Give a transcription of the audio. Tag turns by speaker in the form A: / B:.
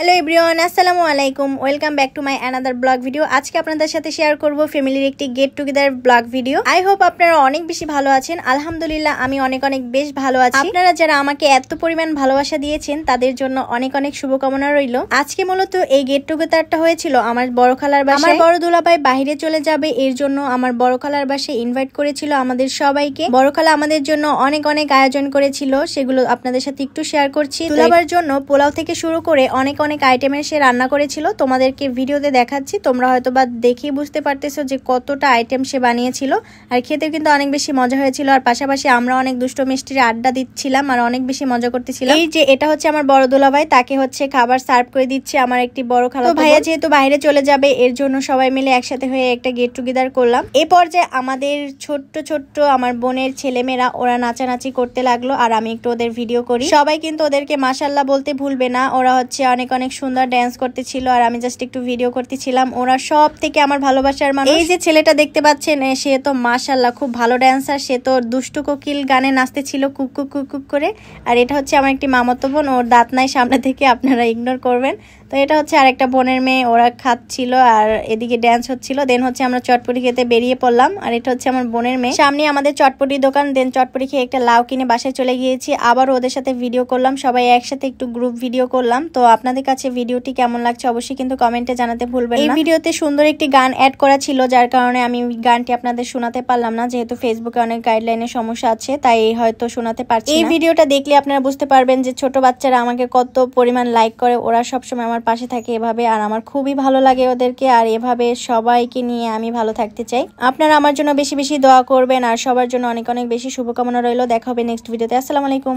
A: hello everyone আসসালামু আলাইকুম welcome back to my another vlog video আজকে আপনাদের সাথে শেয়ার করব ফ্যামিলির একটি get together vlog video I hope আপনারা অনেক বেশি ভালো আছেন আলহামদুলিল্লাহ আমি অনেক অনেক বেশ ভালো আছি আপনারা যারা আমাকে এত পরিমাণ ভালোবাসা দিয়েছেন তাদের জন্য অনেক অনেক শুভকামনা রইল আজকে মূলত এই গেট টুগেদারটা হয়েছিল আমার বড় খালার বাসায় আমার বড় দুলাভাই বাহিরে চলে যাবে এর জন্য আমার বড় খালার বাসায় ইনভাইট করেছিল আমাদের সবাইকে বড় খালা আমাদের জন্য অনেক অনেক আয়োজন করেছিল সেগুলো আপনাদের সাথে একটু শেয়ার করছি দুলাভার জন্য পোলাও থেকে শুরু করে অনেক অনেক আইটেমের সে রান্না করেছিল তোমাদেরকে ভিডিওতে দেখাচ্ছি তোমরা হয়তো বা দেখেই বুঝতে পারতেছো যে কতটা আইটেম সে বানিয়েছিল আর খেতে কিন্তু অনেক বেশি মজা হয়েছিল আর পাশাপাশি আমরা অনেক দুষ্ট মিষ্টির আড্ডা দিচ্ছিলাম আর অনেক বেশি মজা করতেছিলাম এই যে এটা হচ্ছে আমার বড় ভাই তাকে হচ্ছে খাবার সার্ভ করে দিচ্ছে আমার একটি বড় খাবার ভাইয়া যেহেতু বাইরে চলে যাবে এর জন্য সবাই মিলে একসাথে হয়ে একটা গেট টুগেদার করলাম এ পর্যায়ে আমাদের ছোট্ট ছোট্ট আমার বোনের ছেলেমেয়েরা ওরা নাচানাচি করতে লাগলো আর আমি একটু ওদের ভিডিও করি সবাই কিন্তু ওদেরকে মাসাল্লাহ বলতে ভুলবে না ওরা হচ্ছে অনেক অনেক সুন্দর ড্যান্স করতেছিল আর আমি জাস্ট একটু ভিডিও করতেছিলাম ওরা সব থেকে আমার ভালোবাসার মানুষ এই যে ছেলেটা দেখতে পাচ্ছেন সে তো মাসাল্লাহ খুব ভালো ড্যান্সার সে তো দুষ্টু কোকিল গানে নাচতেছিল কুক কুক কুক কুক করে আর এটা হচ্ছে আমার একটি মামাতো বোন ওর দাঁত নাই সামনে থেকে আপনারা ইগনোর করবেন তো এটা হচ্ছে আরেকটা বোনের মেয়ে ওরা খাচ্ছিল আর এদিকে ড্যান্স হচ্ছিল দেন হচ্ছে আমরা চটপটি খেতে বেরিয়ে পড়লাম আর এটা হচ্ছে আমার বোনের মেয়ে সামনে আমাদের চটপটি দোকান দেন চটপটি খেয়ে একটা লাউ কিনে বাসায় চলে গিয়েছি আবার ওদের সাথে ভিডিও করলাম সবাই একসাথে একটু গ্রুপ ভিডিও করলাম তো আপনাদের কাছে ভিডিওটি কেমন লাগছে অবশ্যই কিন্তু কমেন্টে জানাতে ভুলবেন এই ভিডিওতে সুন্দর একটি গান অ্যাড করা ছিল যার কারণে আমি গানটি আপনাদের শোনাতে পারলাম না যেহেতু ফেসবুকে অনেক গাইডলাইনের সমস্যা আছে তাই হয়তো শোনাতে পারছি এই ভিডিওটা দেখলে আপনারা বুঝতে পারবেন যে ছোট বাচ্চারা আমাকে কত পরিমাণ লাইক করে ওরা সবসময় আমার আমার পাশে থাকে এভাবে আর আমার খুবই ভালো লাগে ওদেরকে আর এভাবে সবাইকে নিয়ে আমি ভালো থাকতে চাই আপনারা আমার জন্য বেশি বেশি দোয়া করবেন আর সবার জন্য অনেক অনেক বেশি শুভকামনা রইল দেখা হবে নেক্সট ভিডিওতে আসসালামাইকুম আলাইকুম